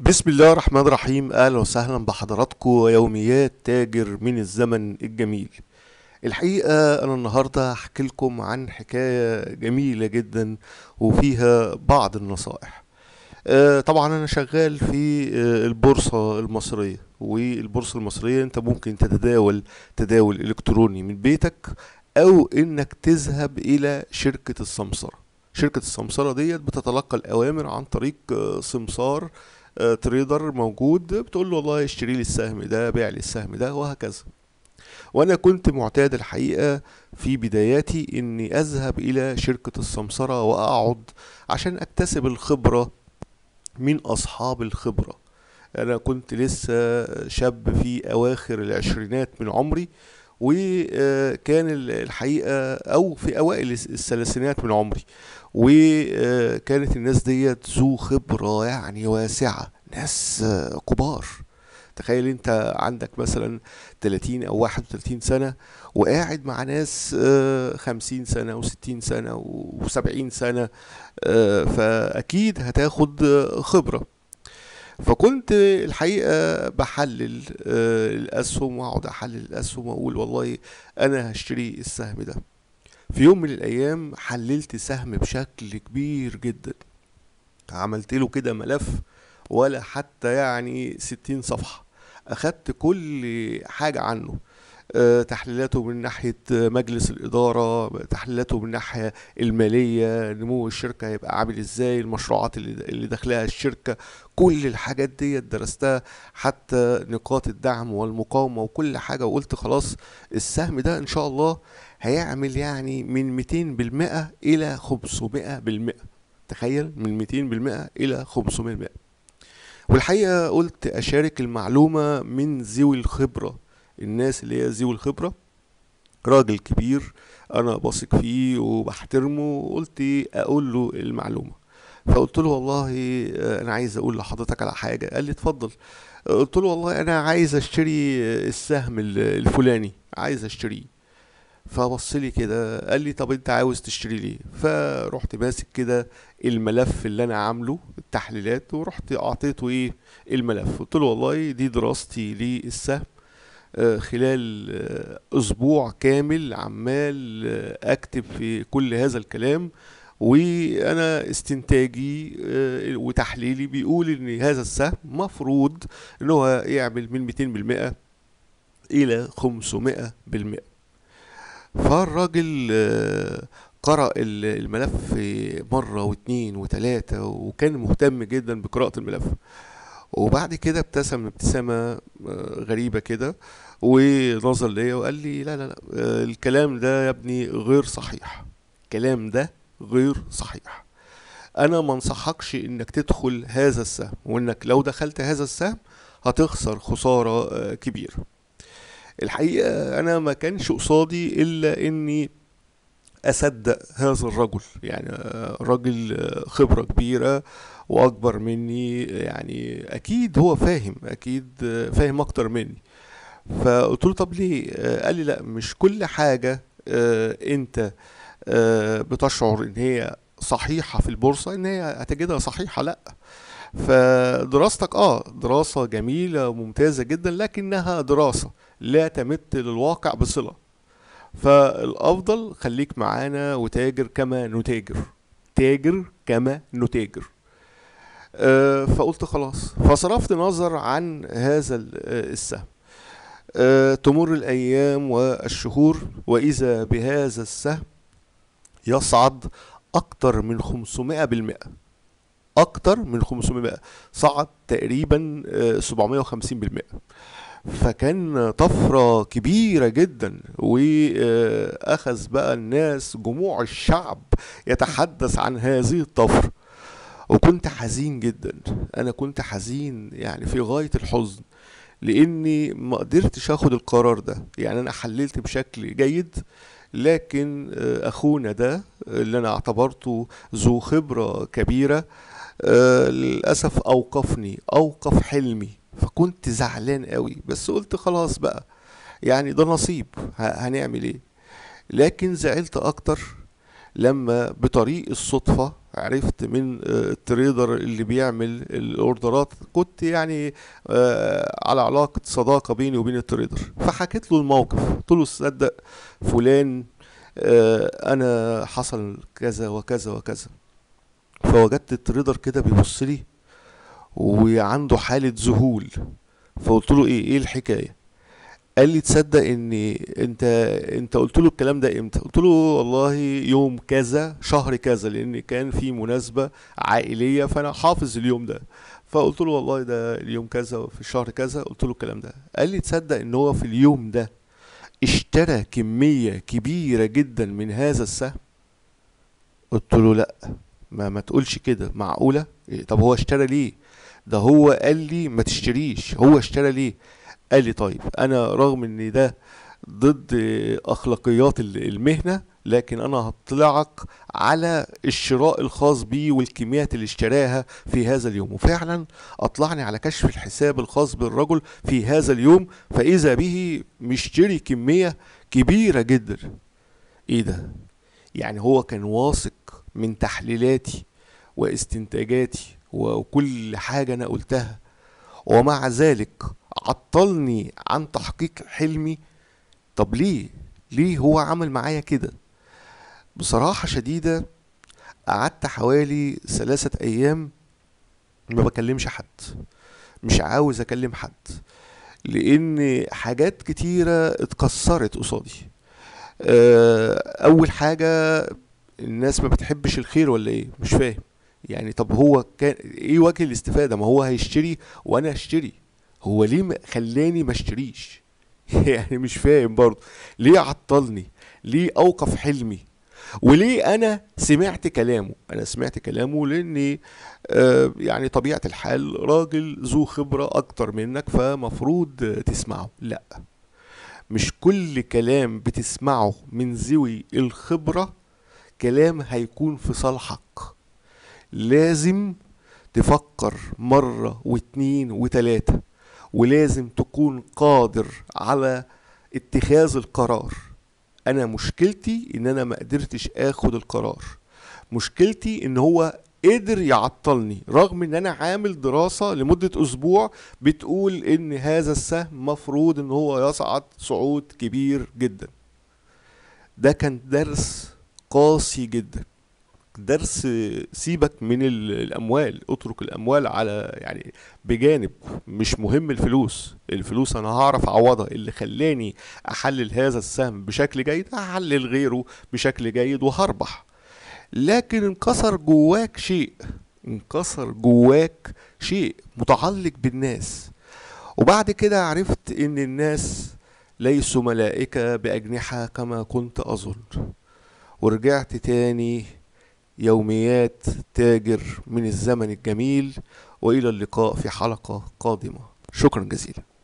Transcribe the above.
بسم الله الرحمن الرحيم اهلا وسهلا بحضراتكم يوميات تاجر من الزمن الجميل الحقيقه انا النهارده هحكي لكم عن حكايه جميله جدا وفيها بعض النصائح آه، طبعا انا شغال في آه، البورصه المصريه والبورصه المصريه انت ممكن تتداول تداول الكتروني من بيتك او انك تذهب الى شركه السمسره شركه السمسره ديت بتتلقى الاوامر عن طريق آه، سمسار آه، تريدر موجود بتقول له والله اشتري لي السهم ده بيع لي السهم ده وهكذا وانا كنت معتاد الحقيقه في بداياتي اني اذهب الى شركه السمسره واقعد عشان اكتسب الخبره من اصحاب الخبره انا كنت لسه شاب في اواخر العشرينات من عمري وكان الحقيقه او في اوائل الثلاثينات من عمري وكانت الناس ديت ذو خبره يعني واسعه ناس كبار تخيل انت عندك مثلا 30 او 31 سنه وقاعد مع ناس 50 آه، سنه و60 سنه و70 سنه آه، فاكيد هتاخد خبره فكنت الحقيقه بحلل الاسهم آه، واقعد احلل الاسهم واقول والله انا هشتري السهم ده في يوم من الايام حللت سهم بشكل كبير جدا عملت له كده ملف ولا حتى يعني ستين صفحه اخدت كل حاجه عنه آه، تحليلاته من ناحيه مجلس الاداره تحليلاته من ناحيه الماليه نمو الشركه هيبقى عامل ازاي المشروعات اللي داخلها الشركه كل الحاجات دي درستها حتى نقاط الدعم والمقاومه وكل حاجه وقلت خلاص السهم ده ان شاء الله هيعمل يعني من 200% الى 500% تخيل من 200% الى 500% والحقيقه قلت اشارك المعلومه من ذوي الخبره الناس اللي هي ذوي الخبرة راجل كبير انا بثق فيه وبحترمه قلت اقول له المعلومة فقلت له والله آه، انا عايز اقول لحضرتك على حاجة قال لي اتفضل قلت له والله انا عايز اشتري السهم الفلاني عايز اشتريه فبص لي كده قال لي طب انت عاوز تشتري ليه فرحت ماسك كده الملف اللي انا عامله التحليلات ورحت اعطيته ايه الملف قلت له والله دي دراستي للسهم آه، خلال آه، اسبوع كامل عمال آه، اكتب في كل هذا الكلام وانا استنتاجي وتحليلي بيقول ان هذا السهم مفروض ان هو يعمل من 200% الى 500% فالراجل قرأ الملف مرة واتنين وتلاتة وكان مهتم جدا بقراءة الملف وبعد كده ابتسم ابتسامة غريبة كده ونظر ليا وقال لي لا لا لا آه، الكلام ده يا ابني غير صحيح الكلام ده غير صحيح انا ما انصحكش انك تدخل هذا السهم وانك لو دخلت هذا السهم هتخسر خسارة آه، كبيرة الحقيقة انا ما كانش قصادي الا اني اصدق هذا الرجل يعني آه، راجل خبرة كبيرة واكبر مني يعني اكيد هو فاهم اكيد فاهم اكتر مني فقلت له طب ليه آه، قال لي لا مش كل حاجة آه، انت آه، بتشعر ان هي صحيحة في البورصة ان هي هتجدها صحيحة لا فدراستك اه دراسة جميلة وممتازة جدا لكنها دراسة لا تمت للواقع بصلة فالافضل خليك معانا وتاجر كما نتاجر تاجر كما نتاجر فقلت خلاص فصرفت نظر عن هذا السهم آه، تمر الأيام والشهور وإذا بهذا السهم يصعد أكتر من 500 بالمئة أكتر من 500 صعد تقريبا 750 آه، بالمئة فكان طفرة كبيرة جدا وأخذ آه، بقى الناس جموع الشعب يتحدث عن هذه الطفرة وكنت حزين جدا أنا كنت حزين يعني في غاية الحزن لاني ما قدرتش اخد القرار ده يعني انا حللت بشكل جيد لكن آه، اخونا ده آه، اللي انا اعتبرته ذو خبره كبيره آه، للاسف اوقفني اوقف حلمي فكنت زعلان قوي بس قلت خلاص بقى يعني ده نصيب هنعمل ايه لكن زعلت اكتر لما بطريق الصدفه عرفت من آه، التريدر اللي بيعمل الاوردرات كنت يعني آه، على علاقه صداقه بيني وبين التريدر فحكيت له الموقف قلت له تصدق فلان آه، انا حصل كذا وكذا وكذا فوجدت التريدر كده بيبص لي وعنده حاله ذهول فقلت له ايه ايه الحكايه قال لي تصدق ان انت انت قلت له الكلام ده امتى قلت له والله يوم كذا شهر كذا لان كان في مناسبه عائليه فانا حافظ اليوم ده فقلت له والله ده اليوم كذا في الشهر كذا قلت له الكلام ده قال لي تصدق ان هو في اليوم ده اشترى كميه كبيره جدا من هذا السهم قلت له لا ما, ما تقولش كده معقولة إيه؟ طب هو اشترى ليه ده هو قال لي ما تشتريش هو اشترى ليه قال لي طيب انا رغم ان ده ضد اخلاقيات المهنه لكن انا هطلعك على الشراء الخاص بيه والكميات اللي اشتراها في هذا اليوم وفعلا اطلعني على كشف الحساب الخاص بالرجل في هذا اليوم فاذا به مشتري كميه كبيره جدا ايه ده يعني هو كان واثق من تحليلاتي واستنتاجاتي وكل حاجة أنا قلتها ومع ذلك عطلني عن تحقيق حلمي طب ليه؟ ليه هو عمل معايا كده؟ بصراحة شديدة قعدت حوالي ثلاثة أيام ما بكلمش حد مش عاوز أكلم حد لأن حاجات كتيرة اتكسرت قصادي آه، أول حاجة الناس ما بتحبش الخير ولا ايه مش فاهم يعني طب هو كان ايه وجه الاستفاده ما هو هيشتري وانا هشتري هو ليه خلاني ما اشتريش يعني مش فاهم برضه ليه عطلني ليه اوقف حلمي وليه انا سمعت كلامه انا سمعت كلامه لاني آه يعني طبيعه الحال راجل ذو خبره اكتر منك فمفروض تسمعه لا مش كل كلام بتسمعه من ذوي الخبره كلام هيكون في صالحك لازم تفكر مرة واتنين وتلاتة ولازم تكون قادر على اتخاذ القرار انا مشكلتي ان انا ما قدرتش اخد القرار مشكلتي ان هو قدر يعطلني رغم ان انا عامل دراسة لمدة اسبوع بتقول ان هذا السهم مفروض ان هو يصعد صعود كبير جدا ده كان درس قاسي جدا درس سيبك من الاموال اترك الاموال على يعني بجانب مش مهم الفلوس الفلوس انا هعرف اعوضها اللي خلاني احلل هذا السهم بشكل جيد هحلل غيره بشكل جيد وهربح لكن انكسر جواك شيء انكسر جواك شيء متعلق بالناس وبعد كده عرفت ان الناس ليسوا ملائكه باجنحه كما كنت اظن ورجعت تاني يوميات تاجر من الزمن الجميل والى اللقاء في حلقه قادمه شكرا جزيلا